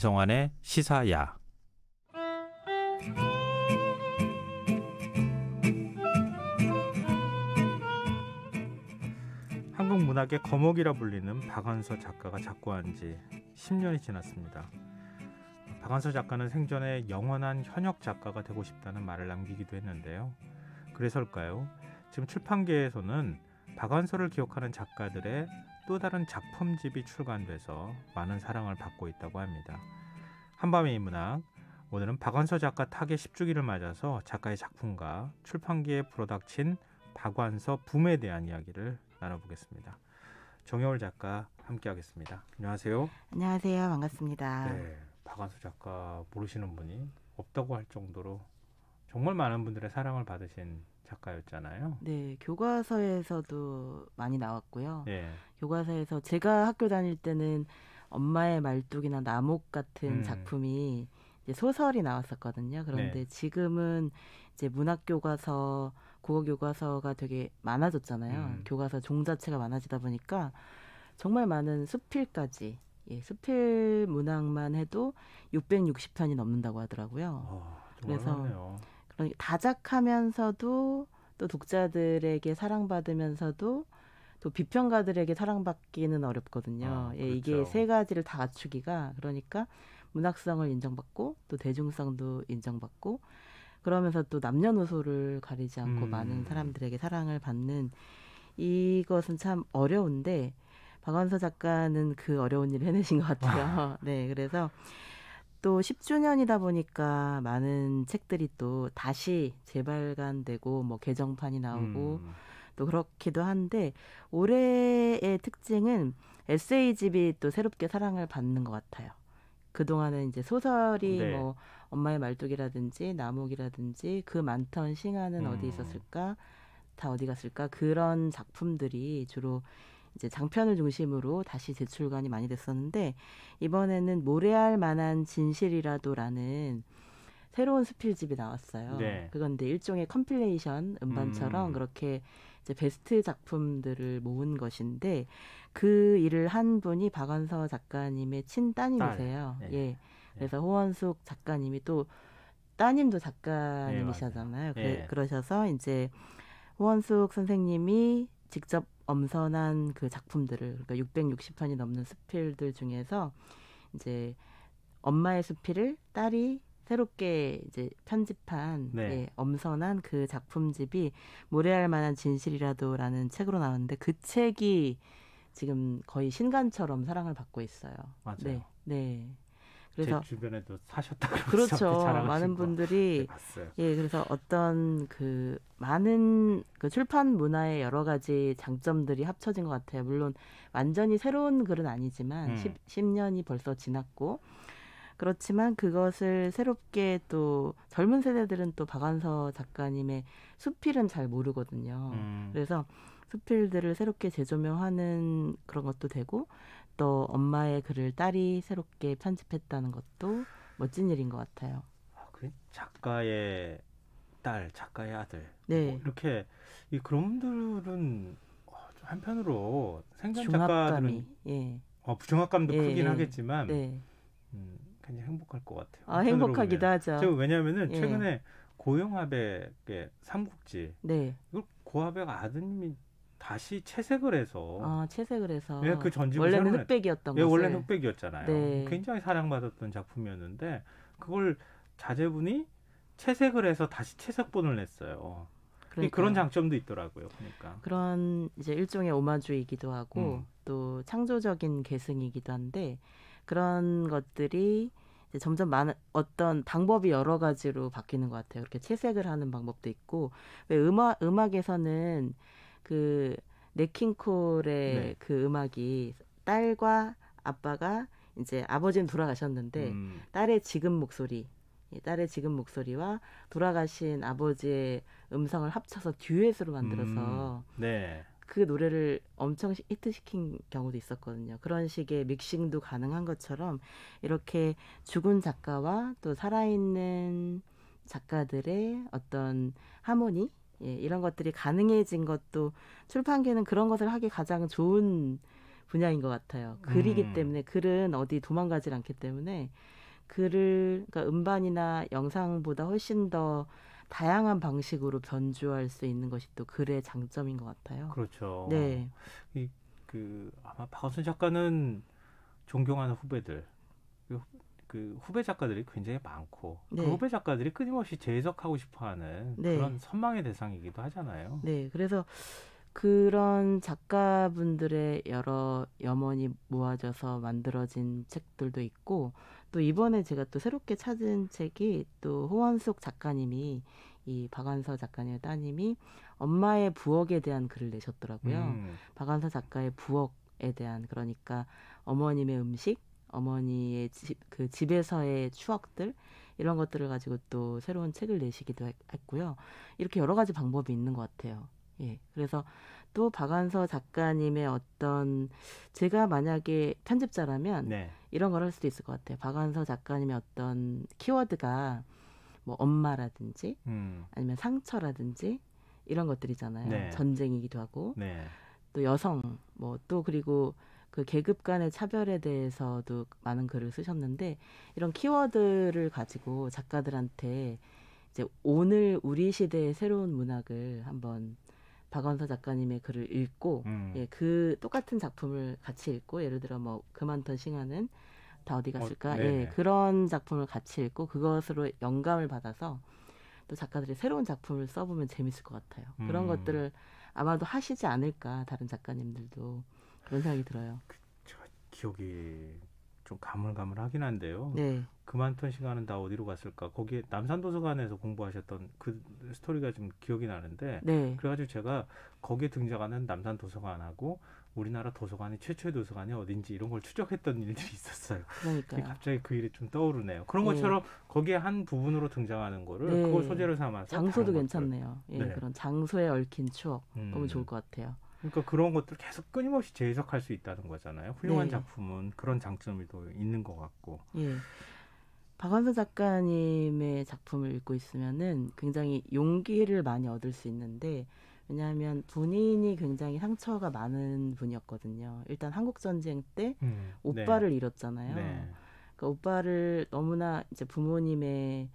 김성환의 시사야. 한국 문학의 거목이라 불리는 박완서 작가가 작고한 지 10년이 지났습니다. 박완서 작가는 생전에 영원한 현역 작가가 되고 싶다는 말을 남기기도 했는데요. 그래서일까요? 지금 출판계에서는 박완서를 기억하는 작가들의 또 다른 작품집이 출간돼서 많은 사랑을 받고 있다고 합니다. 한밤의 문학 오늘은 박완서 작가 타계 10주기를 맞아서 작가의 작품과 출판기에 불어닥친 박완서 붐에 대한 이야기를 나눠보겠습니다. 정여울 작가 함께하겠습니다. 안녕하세요. 안녕하세요. 반갑습니다. 네, 박완서 작가 모르시는 분이 없다고 할 정도로 정말 많은 분들의 사랑을 받으신 작가였잖아요. 네, 교과서에서도 많이 나왔고요. 예. 교과서에서 제가 학교 다닐 때는 엄마의 말뚝이나 나목 같은 음. 작품이 이제 소설이 나왔었거든요. 그런데 네. 지금은 이제 문학 교과서, 국어 교과서가 되게 많아졌잖아요. 음. 교과서 종 자체가 많아지다 보니까 정말 많은 수필까지 예, 수필 문학만 해도 660편이 넘는다고 하더라고요. 어, 그래서 많네요. 어, 다작하면서도 또 독자들에게 사랑받으면서도 또 비평가들에게 사랑받기는 어렵거든요. 아, 예, 그렇죠. 이게 세 가지를 다 갖추기가 그러니까 문학성을 인정받고 또 대중성도 인정받고 그러면서 또 남녀노소를 가리지 않고 음. 많은 사람들에게 사랑을 받는 이것은 참 어려운데 박완서 작가는 그 어려운 일을 해내신 것 같아요. 와. 아. 네, 그래서 또 10주년이다 보니까 많은 책들이 또 다시 재발간되고 뭐 개정판이 나오고 음. 또 그렇기도 한데 올해의 특징은 에세이집이 또 새롭게 사랑을 받는 것 같아요. 그동안은 이제 소설이 네. 뭐 엄마의 말뚝이라든지 나목이라든지 그 많던 싱하는 음. 어디 있었을까 다 어디 갔을까 그런 작품들이 주로 이제 장편을 중심으로 다시 재출간이 많이 됐었는데 이번에는 모래할 만한 진실이라도라는 새로운 수필집이 나왔어요. 네. 그건 이제 일종의 컴필레이션 음반처럼 음. 그렇게 이제 베스트 작품들을 모은 것인데 그 일을 한 분이 박완서 작가님의 친따님이세요. 네. 예. 네. 그래서 호원숙 작가님이 또 따님도 작가님이시잖아요. 네, 그, 네. 그러셔서 이제 호원숙 선생님이 직접 엄선한 그 작품들을 그러니까 660편이 넘는 수필들 중에서 이제 엄마의 수필을 딸이 새롭게 이제 편집한 네. 예, 엄선한 그 작품집이 모래할 만한 진실이라도라는 책으로 나왔는데 그 책이 지금 거의 신간처럼 사랑을 받고 있어요. 맞아요. 네. 네. 그래서 주변에도 사셨다고 그렇죠. 많은 분들이 네, 예 그래서 어떤 그 많은 그 출판 문화의 여러 가지 장점들이 합쳐진 것 같아요. 물론 완전히 새로운 글은 아니지만 음. 10, 년이 벌써 지났고 그렇지만 그것을 새롭게 또 젊은 세대들은 또 박완서 작가님의 수필은 잘 모르거든요. 음. 그래서 수필들을 새롭게 재조명하는 그런 것도 되고 또 엄마의 글을 딸이 새롭게 편집했다는 것도 멋진 일인 것 같아요. 아, 그 작가의 딸, 작가의 아들. 네. 뭐 이렇게 이 그놈들은 어, 한편으로 생전 작가들은 예. 어, 부정합감도 예, 크긴 예. 하겠지만 네. 음, 굉장히 행복할 것 같아요. 아, 행복하기도 보면. 하죠. 왜냐하면은 예. 최근에 고영합의 삼국지 네. 이걸 고합의 아드님이 다시 채색을 해서 아, 채색을 해서 예, 그 전집을 원래는 흑백이었던 거 예, 원래 흑백이었잖아요. 네. 굉장히 사랑받았던 작품이었는데 그걸 자제분이 채색을 해서 다시 채색본을 냈어요. 그러니까. 그런 장점도 있더라고요. 그러니까 그런 이제 일종의 오마주이기도 하고 음. 또 창조적인 계승이기도 한데 그런 것들이 점점 많은 어떤 방법이 여러 가지로 바뀌는 것 같아요. 이렇게 채색을 하는 방법도 있고 왜 음악 음악에서는 그 네킹콜의 네. 그 음악이 딸과 아빠가 이제 아버지는 돌아가셨는데 음. 딸의 지금 목소리 예, 딸의 지금 목소리와 돌아가신 아버지의 음성을 합쳐서 듀엣으로 만들어서 음. 네. 그 노래를 엄청 히트시킨 경우도 있었거든요. 그런 식의 믹싱도 가능한 것처럼 이렇게 죽은 작가와 또 살아있는 작가들의 어떤 하모니 예, 이런 것들이 가능해진 것도 출판계는 그런 것을 하기 가장 좋은 분야인 것 같아요. 글이기 음. 때문에 글은 어디 도망가질 않기 때문에 글을 그러니까 음반이나 영상보다 훨씬 더 다양한 방식으로 변주할 수 있는 것이 또 글의 장점인 것 같아요. 그렇죠. 네. 이, 그 아마 박원순 작가는 존경하는 후배들 그그 후배 작가들이 굉장히 많고 그 네. 그 후배 작가들이 끊임없이 재해석하고 싶어하는 네. 그런 선망의 대상이기도 하잖아요. 네, 그래서 그런 작가분들의 여러 염원이 모아져서 만들어진 책들도 있고 또 이번에 제가 또 새롭게 찾은 책이 또 호원숙 작가님이 이 박완서 작가님의 따님이 엄마의 부엌에 대한 글을 내셨더라고요. 음. 박완서 작가의 부엌에 대한 그러니까 어머님의 음식 어머니의 집, 그 집에서의 추억들 이런 것들을 가지고 또 새로운 책을 내시기도 했고요. 이렇게 여러 가지 방법이 있는 것 같아요. 예. 그래서 또 박완서 작가님의 어떤 제가 만약에 편집자라면 네. 이런 걸 할 수도 있을 것 같아요. 박완서 작가님의 어떤 키워드가 뭐 엄마라든지 음. 아니면 상처라든지 이런 것들이잖아요. 네. 전쟁이기도 하고 네. 또 여성 뭐 또 그리고 그 계급 간의 차별에 대해서도 많은 글을 쓰셨는데 이런 키워드를 가지고 작가들한테 이제 오늘 우리 시대의 새로운 문학을 한번 박원서 작가님의 글을 읽고 음. 예, 그 똑같은 작품을 같이 읽고 예를 들어 뭐 그만턴 싱하는 다 어디 어, 갔을까 어, 예, 네. 그런 작품을 같이 읽고 그것으로 영감을 받아서 또 작가들이 새로운 작품을 써보면 재밌을 것 같아요. 그런 음. 것들을 아마도 하시지 않을까 다른 작가님들도 그런 생각이 들어요. 그, 제가 기억이 좀 가물가물하긴 한데요. 네. 그만턴 시간은 다 어디로 갔을까? 거기에 남산도서관에서 공부하셨던 그 스토리가 좀 기억이 나는데 네. 그래가지고 제가 거기에 등장하는 남산도서관하고 우리나라 도서관이 최초의 도서관이 어딘지 이런 걸 추적했던 일들이 있었어요. 그러니까 갑자기 그 일이 좀 떠오르네요. 그런 네. 것처럼 네. 거기에 한 부분으로 등장하는 거를 네. 그걸 소재로 삼아서 장소도 괜찮네요. 예, 네. 그런 장소에 얽힌 추억 음. 너무 좋을 것 같아요. 그러니까 그런 것들 계속 끊임없이 재해석할 수 있다는 거잖아요. 훌륭한 네. 작품은 그런 장점이 또 있는 것 같고. 예. 박완서 작가님의 작품을 읽고 있으면은 굉장히 용기를 많이 얻을 수 있는데 왜냐하면 본인이 굉장히 상처가 많은 분이었거든요. 일단 한국 전쟁 때 음, 네. 오빠를 네. 잃었잖아요. 네. 그 오빠를 너무나 이제 부모님의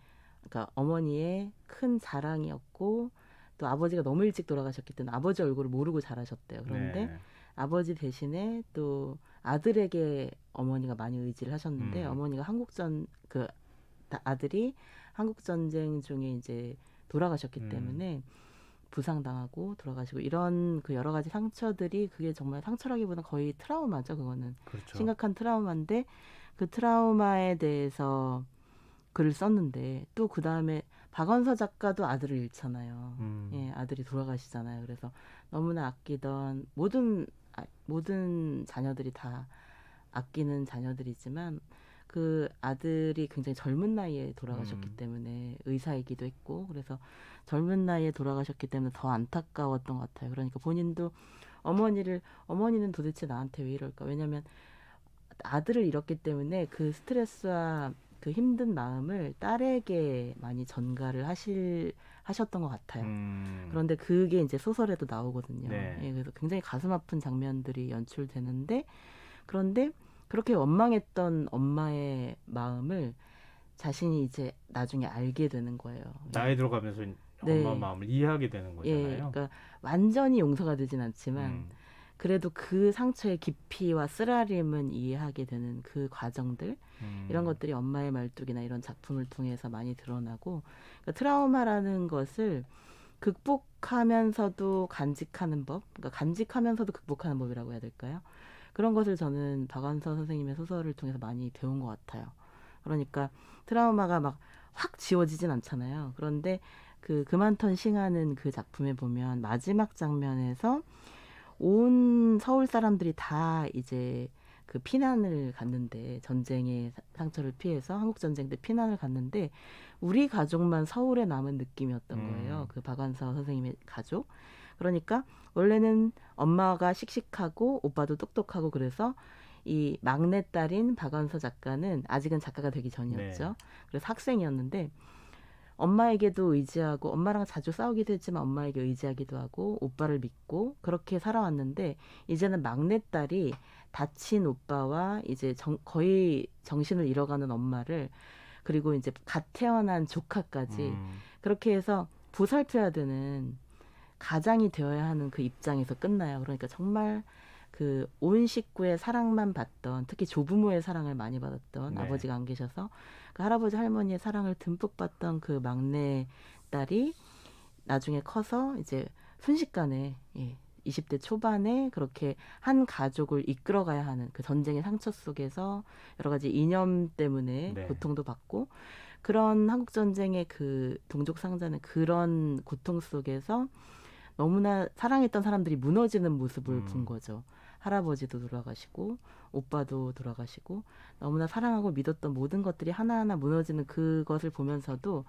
그러니까 어머니의 큰 자랑이었고 또 아버지가 너무 일찍 돌아가셨기 때문에 아버지 얼굴을 모르고 자라셨대요. 그런데 네. 아버지 대신에 또 아들에게 어머니가 많이 의지를 하셨는데 음. 어머니가 한국전 그 아들이 한국 전쟁 중에 이제 돌아가셨기 음. 때문에 부상당하고 돌아가시고 이런 그 여러 가지 상처들이 그게 정말 상처라기보다 거의 트라우마죠. 그거는 그렇죠. 심각한 트라우마인데 그 트라우마에 대해서 글을 썼는데 또 그 다음에 박원서 작가도 아들을 잃잖아요. 음. 예, 아들이 돌아가시잖아요. 그래서 너무나 아끼던 모든 아, 모든 자녀들이 다 아끼는 자녀들이지만 그 아들이 굉장히 젊은 나이에 돌아가셨기 음. 때문에 의사이기도 했고 그래서 젊은 나이에 돌아가셨기 때문에 더 안타까웠던 것 같아요. 그러니까 본인도 어머니를 어머니는 도대체 나한테 왜 이럴까? 왜냐면 아들을 잃었기 때문에 그 스트레스와 그 힘든 마음을 딸에게 많이 전가를 하실 하셨던 것 같아요. 음. 그런데 그게 이제 소설에도 나오거든요. 네. 예, 그래서 굉장히 가슴 아픈 장면들이 연출되는데 그런데 그렇게 원망했던 엄마의 마음을 자신이 이제 나중에 알게 되는 거예요. 나이 들어가면서 네. 엄마 마음을 이해하게 되는 예, 거잖아요. 예, 그러니까 완전히 용서가 되진 않지만 음. 그래도 그 상처의 깊이와 쓰라림은 이해하게 되는 그 과정들 음. 이런 것들이 엄마의 말뚝이나 이런 작품을 통해서 많이 드러나고 그러니까 트라우마라는 것을 극복하면서도 간직하는 법, 그러니까 간직하면서도 극복하는 법이라고 해야 될까요? 그런 것을 저는 박완서 선생님의 소설을 통해서 많이 배운 것 같아요. 그러니까 트라우마가 막 확 지워지진 않잖아요. 그런데 그 그만턴 싱하는 그 작품에 보면 마지막 장면에서 온 서울 사람들이 다 이제 그 피난을 갔는데 전쟁의 상처를 피해서 한국 전쟁 때 피난을 갔는데 우리 가족만 서울에 남은 느낌이었던 음. 거예요. 그 박완서 선생님의 가족. 그러니까 원래는 엄마가 씩씩하고 오빠도 똑똑하고 그래서 이 막내 딸인 박완서 작가는 아직은 작가가 되기 전이었죠. 네. 그래서 학생이었는데 엄마에게도 의지하고 엄마랑 자주 싸우기도 했지만 엄마에게 의지하기도 하고 오빠를 믿고 그렇게 살아왔는데 이제는 막내딸이 다친 오빠와 이제 정, 거의 정신을 잃어가는 엄마를 그리고 이제 갓 태어난 조카까지 음. 그렇게 해서 보살펴야 되는 가장이 되어야 하는 그 입장에서 끝나요. 그러니까 정말 그온 식구의 사랑만 받던 특히 조부모의 사랑을 많이 받았던 네. 아버지가 안 계셔서 그 할아버지 할머니의 사랑을 듬뿍 받던 그 막내 딸이 나중에 커서 이제 순식간에 예, 20대 초반에 그렇게 한 가족을 이끌어가야 하는 그 전쟁의 상처 속에서 여러 가지 이념 때문에 네. 고통도 받고 그런 한국 전쟁의 그 동족 상자는 그런 고통 속에서 너무나 사랑했던 사람들이 무너지는 모습을 음. 본 거죠. 할아버지도 돌아가시고 오빠도 돌아가시고 너무나 사랑하고 믿었던 모든 것들이 하나하나 무너지는 그것을 보면서도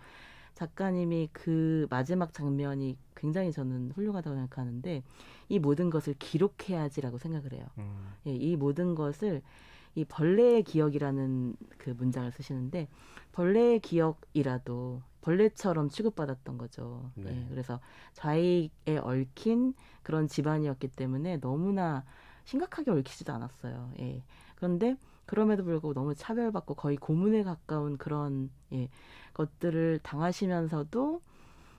작가님이 그 마지막 장면이 굉장히 저는 훌륭하다고 생각하는데 이 모든 것을 기록해야지라고 생각을 해요. 음. 예, 이 모든 것을 이 벌레의 기억이라는 그 문장을 쓰시는데 벌레의 기억이라도 벌레처럼 취급받았던 거죠. 네. 예, 그래서 좌익에 얽힌 그런 집안이었기 때문에 너무나 심각하게 얽히지도 않았어요. 예. 그런데 그럼에도 불구하고 너무 차별받고 거의 고문에 가까운 그런 예, 것들을 당하시면서도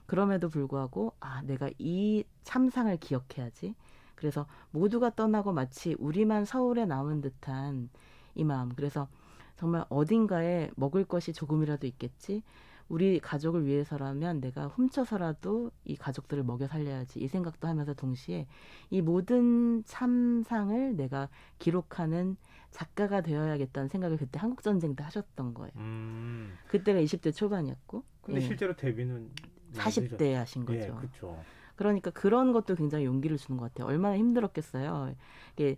그럼에도 불구하고 아 내가 이 참상을 기억해야지. 그래서 모두가 떠나고 마치 우리만 서울에 남은 듯한 이 마음. 그래서 정말 어딘가에 먹을 것이 조금이라도 있겠지. 우리 가족을 위해서라면 내가 훔쳐서라도 이 가족들을 먹여 살려야지 이 생각도 하면서 동시에 이 모든 참상을 내가 기록하는 작가가 되어야겠다는 생각을 그때 한국 전쟁 때 하셨던 거예요. 음. 그때가 20대 초반이었고. 근데 예. 실제로 데뷔는 40대 하신 예, 거죠. 예, 그렇죠. 그러니까 그런 것도 굉장히 용기를 주는 것 같아요. 얼마나 힘들었겠어요. 이게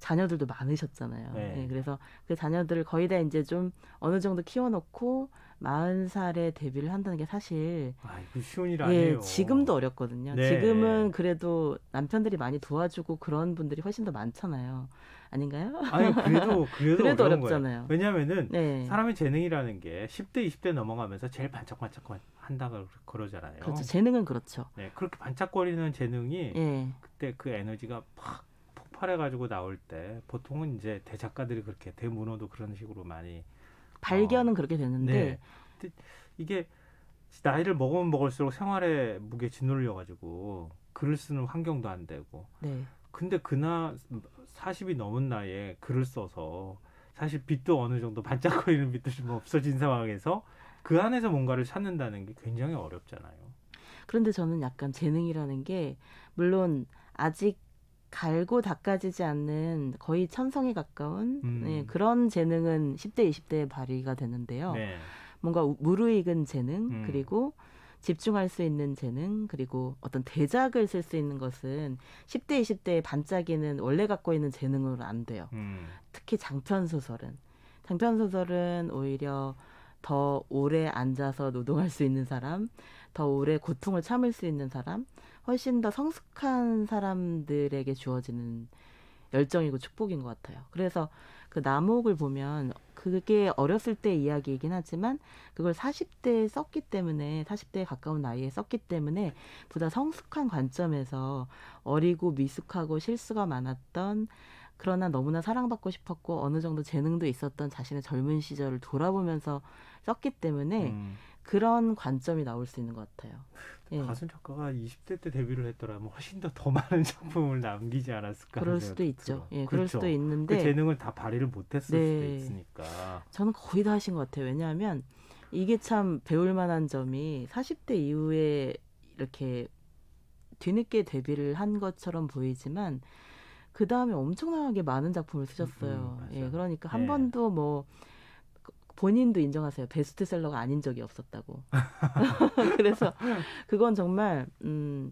자녀들도 많으셨잖아요. 네. 네. 그래서 그 자녀들을 거의 다 이제 좀 어느 정도 키워놓고 마흔 살에 데뷔를 한다는 게 사실 아, 이거 쉬운 일 예, 아니에요. 예, 지금도 어렵거든요. 네. 지금은 그래도 남편들이 많이 도와주고 그런 분들이 훨씬 더 많잖아요. 아닌가요? 아니 그래도 그래도, 그래도 어렵잖아요. 왜냐하면은 네. 사람의 재능이라는 게 10대 20대 넘어가면서 제일 반짝반짝 한다고 그러잖아요. 그렇죠. 재능은 그렇죠. 네, 그렇게 반짝거리는 재능이 네. 그때 그 에너지가 팍 출판해 가지고 나올 때 보통은 이제 대작가들이 그렇게 대문호도 그런 식으로 많이 발견은 어, 그렇게 되는데 네. 그 이게 나이를 먹으면 먹을수록 생활에 무게 짓눌려 가지고 글을 쓰는 환경도 안 되고 네. 근데 그나 사십이 넘은 나이에 글을 써서 사실 빛도 어느 정도 반짝거리는 빛도좀 없어진 상황에서 그 안에서 뭔가를 찾는다는 게 굉장히 어렵잖아요. 그런데 저는 약간 재능이라는 게 물론 아직 갈고 닦아지지 않는 거의 천성에 가까운 음. 네, 그런 재능은 10대, 20대에 발휘가 되는데요. 네. 뭔가 무르익은 재능, 음. 그리고 집중할 수 있는 재능, 그리고 어떤 대작을 쓸 수 있는 것은 10대, 20대에 반짝이는 원래 갖고 있는 재능으로 안 돼요. 음. 특히 장편소설은. 장편소설은 오히려 더 오래 앉아서 노동할 수 있는 사람, 더 오래 고통을 참을 수 있는 사람, 훨씬 더 성숙한 사람들에게 주어지는 열정이고 축복인 것 같아요. 그래서 그 남옥을 보면 그게 어렸을 때 이야기이긴 하지만 그걸 40대에 썼기 때문에 40대에 가까운 나이에 썼기 때문에 보다 성숙한 관점에서 어리고 미숙하고 실수가 많았던 그러나 너무나 사랑받고 싶었고 어느 정도 재능도 있었던 자신의 젊은 시절을 돌아보면서 썼기 때문에 음. 그런 관점이 나올 수 있는 것 같아요. 예. 가순 작가가 20대 때 데뷔를 했더라면 뭐 훨씬 더 더 많은 작품을 남기지 않았을까. 그럴 수도 있죠. 예, 그렇죠. 그럴 수도 있는데 그 재능을 다 발휘를 못했을 네. 수도 있으니까. 저는 거의 다 하신 것 같아요. 왜냐하면 이게 참 배울 만한 점이 40대 이후에 이렇게 뒤늦게 데뷔를 한 것처럼 보이지만 그 다음에 엄청나게 많은 작품을 쓰셨어요. 음, 음 예, 그러니까 네. 한 예. 번도 뭐 본인도 인정하세요. 베스트셀러가 아닌 적이 없었다고. 그래서 그건 정말 음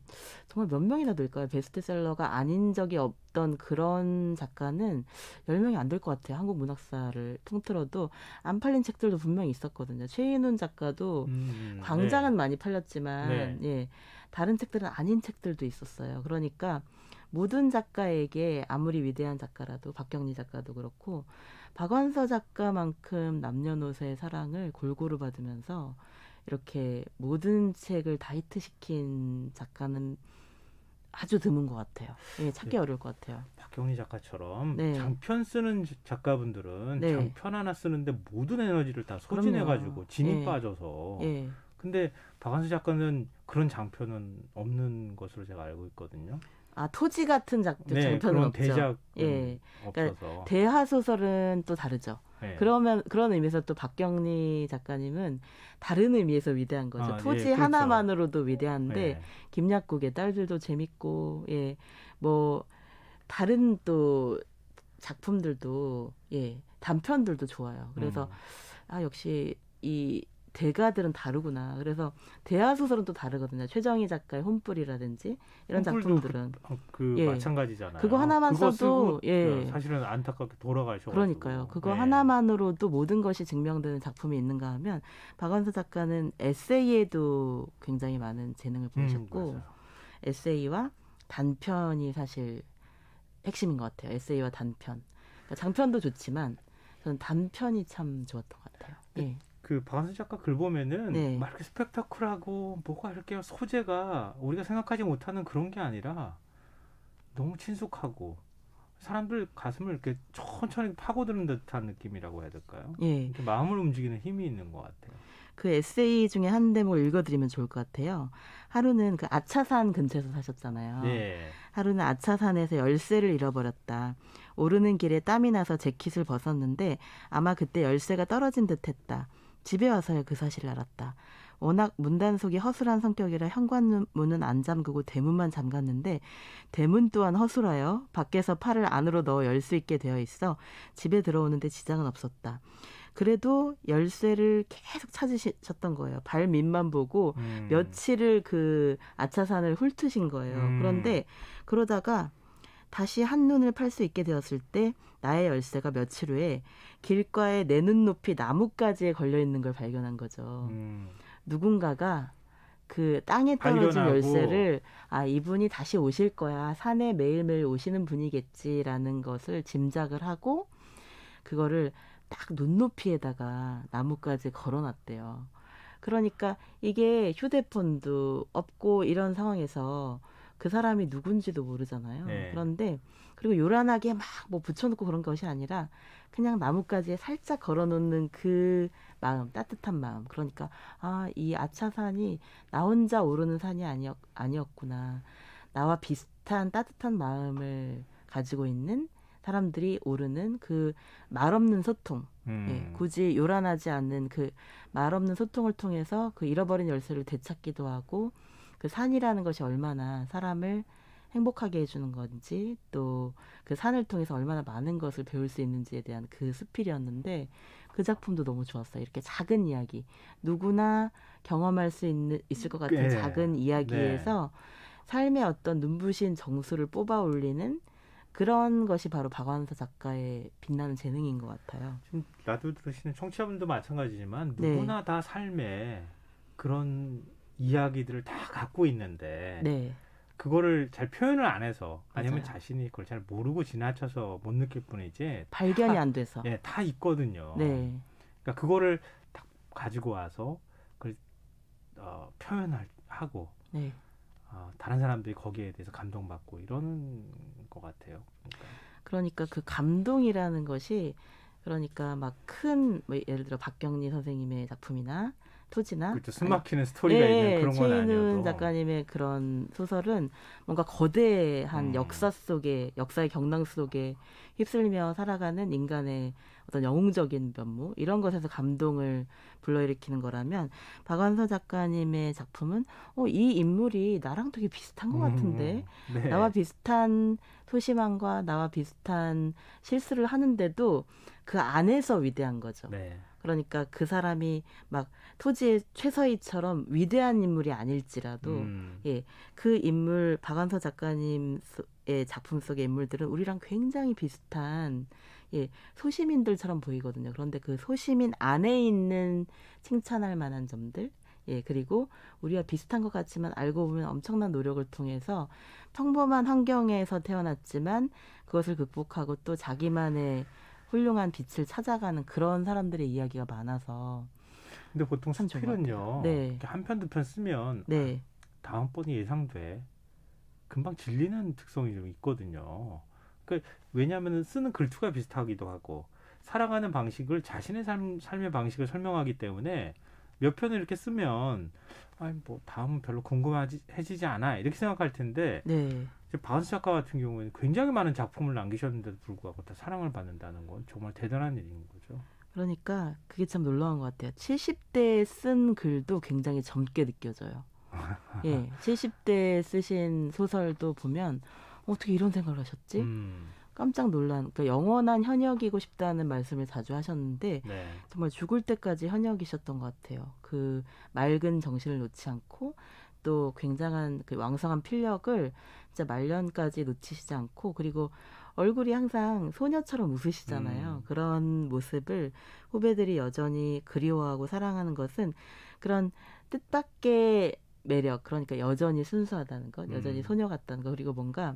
정말 몇 명이나 될까요? 베스트셀러가 아닌 적이 없던 그런 작가는 1 0 명이 안 될 것 같아요. 한국 문학사를 통틀어도 안 팔린 책들도 분명히 있었거든요. 최인훈 작가도 음, 네. 광장은 네. 많이 팔렸지만 네. 예. 다른 책들은 아닌 책들도 있었어요. 그러니까 모든 작가에게 아무리 위대한 작가라도 박경리 작가도 그렇고 박완서 작가만큼 남녀노소의 사랑을 골고루 받으면서 이렇게 모든 책을 다이트시킨 작가는 아주 드문 것 같아요. 예, 찾기 네. 어려울 것 같아요. 박경리 작가처럼 네. 장편 쓰는 작가분들은 네. 장편 하나 쓰는데 모든 에너지를 다 소진해가지고 진이 예. 빠져서. 예. 근데 박완서 작가는 그런 장편은 없는 것으로 제가 알고 있거든요. 아 토지 같은 작품 네, 장편은 없죠. 대작 음, 예, 그러니까 대하 소설은 또 다르죠. 네. 그러면 그런 의미에서 또 박경리 작가님은 다른 의미에서 위대한 거죠. 아, 예, 토지 예, 하나만으로도 위대한데 네. 김약국의 딸들도 재밌고 예. 뭐 다른 또 작품들도 예. 단편들도 좋아요. 그래서 음. 아 역시 이 대가들은 다르구나. 그래서 대하 소설은 또 다르거든요. 최정희 작가의 홈불이라든지 이런 작품들은 그, 어, 그 예. 마찬가지잖아요. 그거 하나만 그거 써도 예. 그 사실은 안타깝게 돌아가셔. 그러니까요. 그거 예. 하나만으로도 모든 것이 증명되는 작품이 있는가 하면 박원서 작가는 에세이에도 굉장히 많은 재능을 보셨고 음, 에세이와 단편이 사실 핵심인 것 같아요. 에세이와 단편. 그러니까 장편도 좋지만 저는 단편이 참 좋았던 것 같아요. 예. 예. 그 박한선 작가 글 보면은 네. 막 이렇게 스펙타클하고 뭐가 이렇게 소재가 우리가 생각하지 못하는 그런 게 아니라 너무 친숙하고 사람들 가슴을 이렇게 천천히 파고드는 듯한 느낌이라고 해야 될까요? 예. 이렇게 마음을 움직이는 힘이 있는 것 같아요. 그 에세이 중에 한 대목을 읽어드리면 좋을 것 같아요. 하루는 그 아차산 근처에서 사셨잖아요. 예. 하루는 아차산에서 열쇠를 잃어버렸다. 오르는 길에 땀이 나서 재킷을 벗었는데 아마 그때 열쇠가 떨어진 듯했다. 집에 와서야 그 사실을 알았다. 워낙 문단속이 허술한 성격이라 현관문은 안 잠그고 대문만 잠갔는데 대문 또한 허술하여 밖에서 팔을 안으로 넣어 열 수 있게 되어 있어 집에 들어오는데 지장은 없었다. 그래도 열쇠를 계속 찾으셨던 거예요. 발 밑만 보고 음. 며칠을 그 아차산을 훑으신 거예요. 음. 그런데 그러다가 다시 한눈을 팔 수 있게 되었을 때 나의 열쇠가 며칠 후에 길가에 내 눈높이 나뭇가지에 걸려 있는 걸 발견한 거죠. 음. 누군가가 그 땅에 떨어진 발견하고. 열쇠를 아 이분이 다시 오실 거야 산에 매일매일 오시는 분이겠지라는 것을 짐작을 하고 그거를 딱 눈높이에다가 나뭇가지에 걸어놨대요. 그러니까 이게 휴대폰도 없고 이런 상황에서 그 사람이 누군지도 모르잖아요. 네. 그런데 그리고 요란하게 막 뭐 붙여놓고 그런 것이 아니라 그냥 나뭇가지에 살짝 걸어놓는 그 마음, 따뜻한 마음. 그러니까 아이 아차산이 나 혼자 오르는 산이 아니었 아니었구나. 나와 비슷한 따뜻한 마음을 가지고 있는 사람들이 오르는 그 말없는 소통, 음. 예, 굳이 요란하지 않는 그 말없는 소통을 통해서 그 잃어버린 열쇠를 되찾기도 하고 그 산이라는 것이 얼마나 사람을 행복하게 해주는 건지 또 그 산을 통해서 얼마나 많은 것을 배울 수 있는지에 대한 그 수필이었는데 그 작품도 너무 좋았어요. 이렇게 작은 이야기 누구나 경험할 수 있는 있을 것 같은 네. 작은 이야기에서 네. 삶의 어떤 눈부신 정수를 뽑아 올리는 그런 것이 바로 박완서 작가의 빛나는 재능인 것 같아요. 지금 라디오 시는 청취자분도 마찬가지지만 네. 누구나 네. 다 삶에 그런 이야기들을 다 갖고 있는데 네. 그거를 잘 표현을 안 해서 아니면 맞아요. 자신이 그걸 잘 모르고 지나쳐서 못 느낄 뿐이지 발견이 다, 안 돼서 예, 다 있거든요. 네. 그러니까 그거를 딱 가지고 와서 그걸 어, 표현을 하고 네. 어, 다른 사람들이 거기에 대해서 감동받고 이러는 것 같아요. 그러니까, 그러니까 그 감동이라는 것이 그러니까 막 큰 뭐 예를 들어 박경리 선생님의 작품이나 토지나 그렇죠. 숨막히는 아니, 스토리가 네, 있는 그런 건 아니어도 작가님의 그런 소설은 뭔가 거대한 음. 역사 속에 역사의 경랑 속에 휩쓸리며 살아가는 인간의 어떤 영웅적인 면모 이런 것에서 감동을 불러일으키는 거라면 박완서 작가님의 작품은 어, 이 인물이 나랑 되게 비슷한 것 같은데 음, 음. 네. 나와 비슷한 소심함과 나와 비슷한 실수를 하는데도 그 안에서 위대한 거죠. 네. 그러니까 그 사람이 막 토지의 최서희처럼 위대한 인물이 아닐지라도 음. 예, 그 인물 박완서 작가님의 작품 속의 인물들은 우리랑 굉장히 비슷한 예, 소시민들처럼 보이거든요. 그런데 그 소시민 안에 있는 칭찬할 만한 점들 예, 그리고 우리와 비슷한 것 같지만 알고 보면 엄청난 노력을 통해서 평범한 환경에서 태어났지만 그것을 극복하고 또 자기만의 훌륭한 빛을 찾아가는 그런 사람들의 이야기가 많아서. 근데 보통 사필은요. 네. 한편 두 편 쓰면 네. 다음번이 예상돼. 금방 질리는 특성이 좀 있거든요. 그러니까 왜냐하면 쓰는 글투가 비슷하기도 하고 살아가는 방식을 자신의 삶, 삶의 방식을 설명하기 때문에 몇 편을 이렇게 쓰면 아니 뭐 다음은 별로 궁금해지지 않아 이렇게 생각할 텐데 네. 바운스 작가 같은 경우에는 굉장히 많은 작품을 남기셨는데도 불구하고 다 사랑을 받는다는 건 정말 대단한 일인 거죠. 그러니까 그게 참 놀라운 것 같아요. 70대에 쓴 글도 굉장히 젊게 느껴져요. 예, 70대에 쓰신 소설도 보면 어떻게 이런 생각을 하셨지? 음. 깜짝 놀란 그러니까 영원한 현역이고 싶다는 말씀을 자주 하셨는데 네. 정말 죽을 때까지 현역이셨던 것 같아요. 그 맑은 정신을 놓지 않고 또 굉장한 그 왕성한 필력을 진짜 말년까지 놓치시지 않고 그리고 얼굴이 항상 소녀처럼 웃으시잖아요. 음. 그런 모습을 후배들이 여전히 그리워하고 사랑하는 것은 그런 뜻밖의 매력 그러니까 여전히 순수하다는 것, 여전히 음. 소녀 같다는 것 그리고 뭔가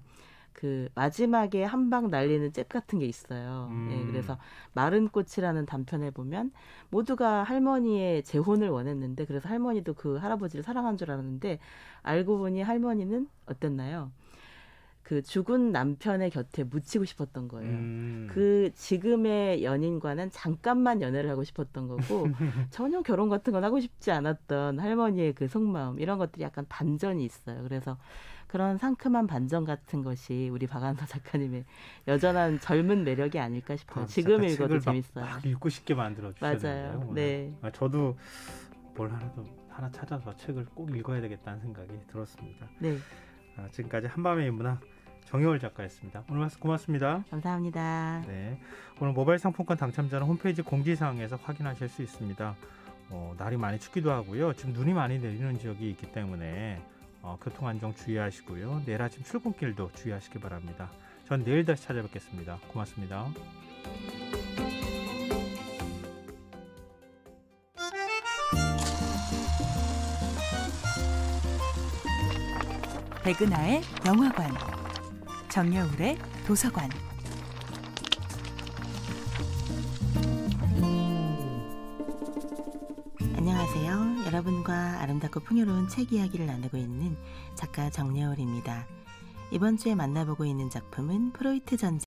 그 마지막에 한 방 날리는 잽 같은 게 있어요. 음. 예, 그래서 마른 꽃이라는 단편에 보면 모두가 할머니의 재혼을 원했는데 그래서 할머니도 그 할아버지를 사랑한 줄 알았는데 알고 보니 할머니는 어땠나요? 그 죽은 남편의 곁에 묻히고 싶었던 거예요. 음. 그 지금의 연인과는 잠깐만 연애를 하고 싶었던 거고 전혀 결혼 같은 건 하고 싶지 않았던 할머니의 그 속마음 이런 것들이 약간 반전이 있어요. 그래서 그런 상큼한 반전 같은 것이 우리 박한서 작가님의 여전한 젊은 매력이 아닐까 싶어요. 지금 읽어도 재밌어요. 막, 막 읽고 싶게 만들어 주셨네요. 맞아요. 네. 아, 저도 뭘 하나도 하나 찾아서 책을 꼭 읽어야 되겠다는 생각이 들었습니다. 네. 아, 지금까지 한밤의 문학 정혜월 작가였습니다. 오늘 말씀 고맙습니다. 감사합니다. 네, 오늘 모바일 상품권 당첨자는 홈페이지 공지사항에서 확인하실 수 있습니다. 어, 날이 많이 춥기도 하고요. 지금 눈이 많이 내리는 지역이 있기 때문에 어, 교통 안정 주의하시고요. 내일 아침 출근길도 주의하시기 바랍니다. 전 내일 다시 찾아뵙겠습니다. 고맙습니다. 백그나의 영화관 정여울의 도서관. 안녕하세요. 여러분과 아름답고 풍요로운 책 이야기를 나누고 있는 작가 정여울입니다. 이번 주에 만나보고 있는 작품은 프로이트 전쟁.